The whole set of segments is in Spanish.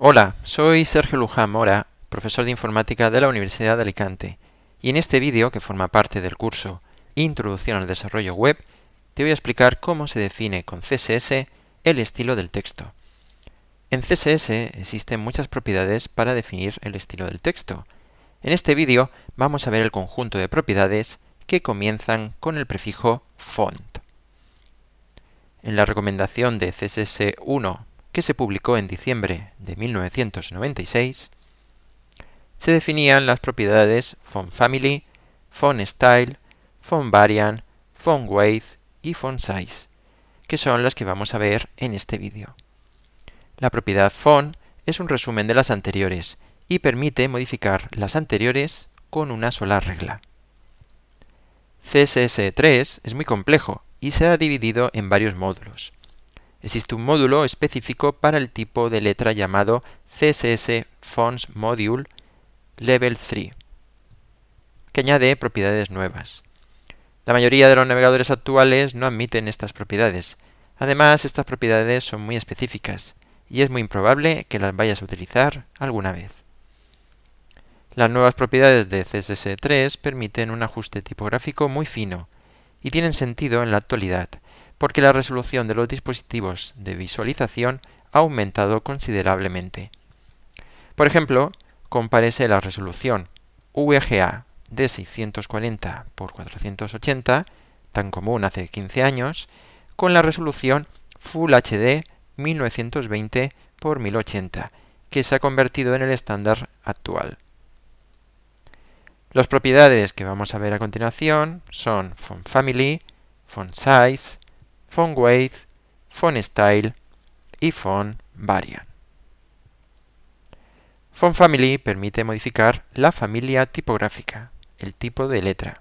Hola, soy Sergio Luján Mora, profesor de informática de la Universidad de Alicante, y en este vídeo, que forma parte del curso Introducción al Desarrollo Web, te voy a explicar cómo se define con CSS el estilo del texto. En CSS existen muchas propiedades para definir el estilo del texto. En este vídeo vamos a ver el conjunto de propiedades que comienzan con el prefijo font. En la recomendación de CSS 1 que se publicó en diciembre de 1996, se definían las propiedades font-family, font-style, font-variant, font-weight y font-size, que son las que vamos a ver en este vídeo. La propiedad font es un resumen de las anteriores y permite modificar las anteriores con una sola regla. CSS3 es muy complejo y se ha dividido en varios módulos. Existe un módulo específico para el tipo de letra llamado CSS Fonts Module Level 3, que añade propiedades nuevas. La mayoría de los navegadores actuales no admiten estas propiedades. Además, estas propiedades son muy específicas y es muy improbable que las vayas a utilizar alguna vez. Las nuevas propiedades de CSS3 permiten un ajuste tipográfico muy fino y tienen sentido en la actualidad, porque la resolución de los dispositivos de visualización ha aumentado considerablemente. Por ejemplo, compárese la resolución VGA de 640 x 480, tan común hace 15 años, con la resolución Full HD 1920 x 1080, que se ha convertido en el estándar actual. Las propiedades que vamos a ver a continuación son font family, font size, font-style y Font-family permite modificar la familia tipográfica, el tipo de letra.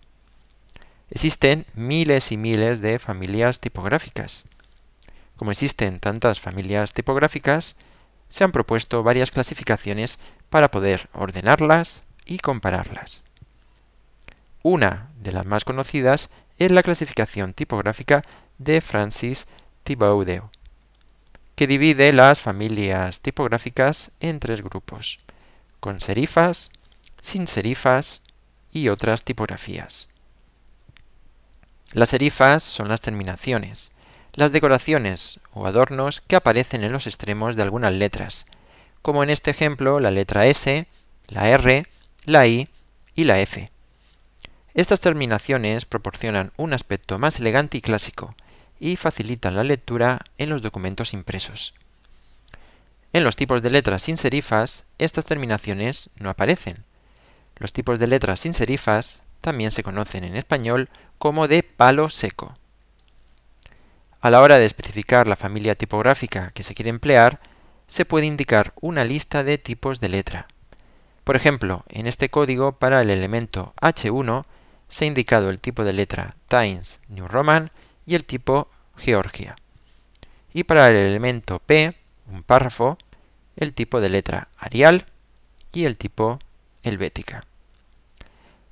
Existen miles y miles de familias tipográficas. Como existen tantas familias tipográficas, se han propuesto varias clasificaciones para poder ordenarlas y compararlas. Una de las más conocidas es la clasificación tipográfica de Francis Thibaudeau, que divide las familias tipográficas en tres grupos, con serifas, sin serifas y otras tipografías. Las serifas son las terminaciones, las decoraciones o adornos que aparecen en los extremos de algunas letras, como en este ejemplo la letra S, la R, la I y la F. Estas terminaciones proporcionan un aspecto más elegante y clásico, y facilitan la lectura en los documentos impresos. En los tipos de letras sin serifas, estas terminaciones no aparecen. Los tipos de letras sin serifas también se conocen en español como de palo seco. A la hora de especificar la familia tipográfica que se quiere emplear, se puede indicar una lista de tipos de letra. Por ejemplo, en este código para el elemento H1 se ha indicado el tipo de letra Times New Roman y el tipo Georgia. Y para el elemento P, un párrafo, el tipo de letra Arial y el tipo helvética.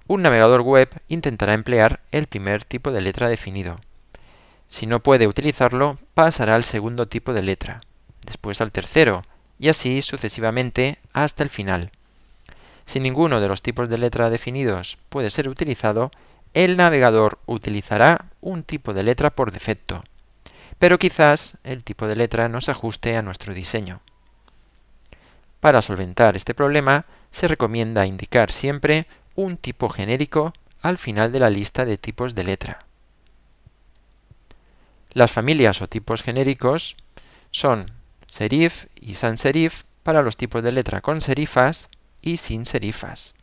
Un navegador web intentará emplear el primer tipo de letra definido. Si no puede utilizarlo, pasará al segundo tipo de letra, después al tercero, y así sucesivamente hasta el final. Si ninguno de los tipos de letra definidos puede ser utilizado, el navegador utilizará un tipo de letra por defecto, pero quizás el tipo de letra no se ajuste a nuestro diseño. Para solventar este problema, se recomienda indicar siempre un tipo genérico al final de la lista de tipos de letra. Las familias o tipos genéricos son serif y sans serif para los tipos de letra con serifas y sin serifas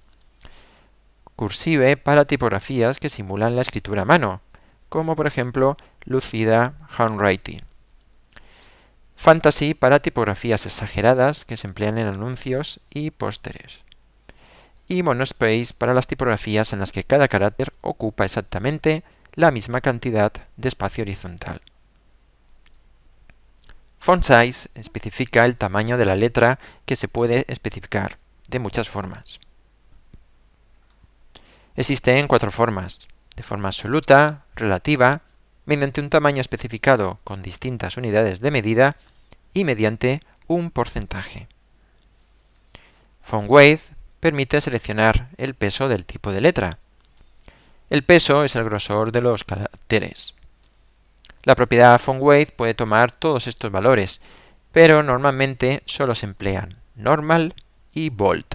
cursive para tipografías que simulan la escritura a mano, como por ejemplo Lucida Handwriting. Fantasy para tipografías exageradas que se emplean en anuncios y pósteres. Y monospace para las tipografías en las que cada carácter ocupa exactamente la misma cantidad de espacio horizontal. Font size especifica el tamaño de la letra que se puede especificar de muchas formas. Existen cuatro formas, de forma absoluta, relativa, mediante un tamaño especificado con distintas unidades de medida y mediante un porcentaje. FontWeight permite seleccionar el peso del tipo de letra. El peso es el grosor de los caracteres. La propiedad FontWeight puede tomar todos estos valores, pero normalmente solo se emplean normal y bold.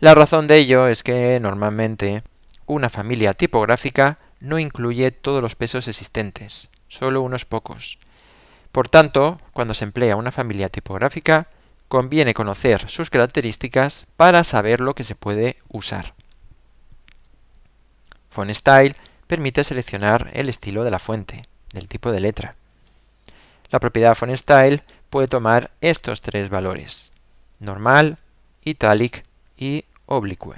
La razón de ello es que normalmente una familia tipográfica no incluye todos los pesos existentes, solo unos pocos. Por tanto, cuando se emplea una familia tipográfica, conviene conocer sus características para saber lo que se puede usar. Font permite seleccionar el estilo de la fuente, del tipo de letra. La propiedad Font puede tomar estos tres valores, normal, italic y oblicue.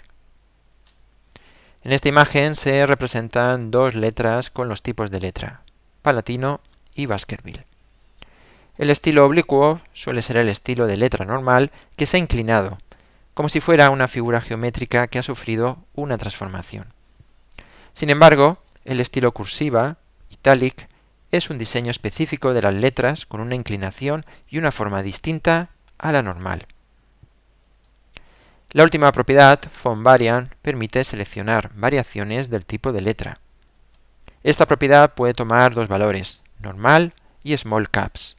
En esta imagen se representan dos letras con los tipos de letra, Palatino y Baskerville. El estilo oblicuo suele ser el estilo de letra normal que se ha inclinado, como si fuera una figura geométrica que ha sufrido una transformación. Sin embargo, el estilo cursiva, italic, es un diseño específico de las letras con una inclinación y una forma distinta a la normal. La última propiedad, FontVariant, permite seleccionar variaciones del tipo de letra. Esta propiedad puede tomar dos valores, normal y small caps.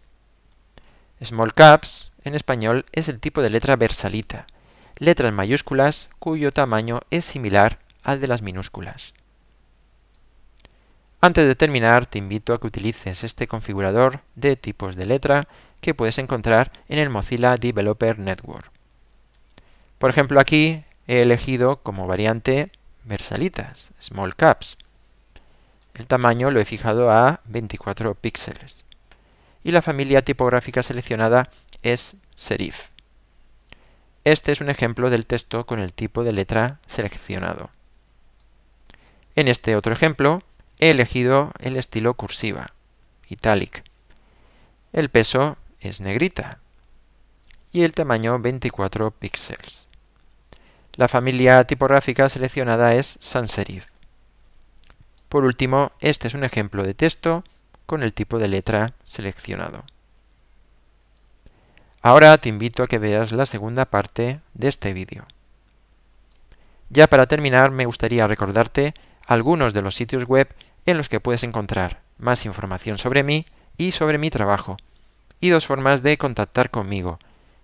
Small caps, en español, es el tipo de letra versalita, letras mayúsculas cuyo tamaño es similar al de las minúsculas. Antes de terminar, te invito a que utilices este configurador de tipos de letra que puedes encontrar en el Mozilla Developer Network. Por ejemplo, aquí he elegido como variante versalitas, small caps. El tamaño lo he fijado a 24 píxeles. Y la familia tipográfica seleccionada es serif. Este es un ejemplo del texto con el tipo de letra seleccionado. En este otro ejemplo he elegido el estilo cursiva, italic. El peso es negrita y el tamaño 24 píxeles. La familia tipográfica seleccionada es sans serif. Por último, este es un ejemplo de texto con el tipo de letra seleccionado. Ahora te invito a que veas la segunda parte de este vídeo. Ya para terminar me gustaría recordarte algunos de los sitios web en los que puedes encontrar más información sobre mí y sobre mi trabajo, y dos formas de contactar conmigo,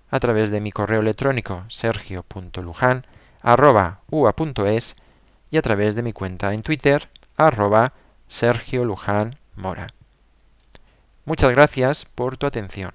a través de mi correo electrónico Sergio.Luján arroba ua.es y a través de mi cuenta en Twitter, arroba Sergio Luján Mora. Muchas gracias por tu atención.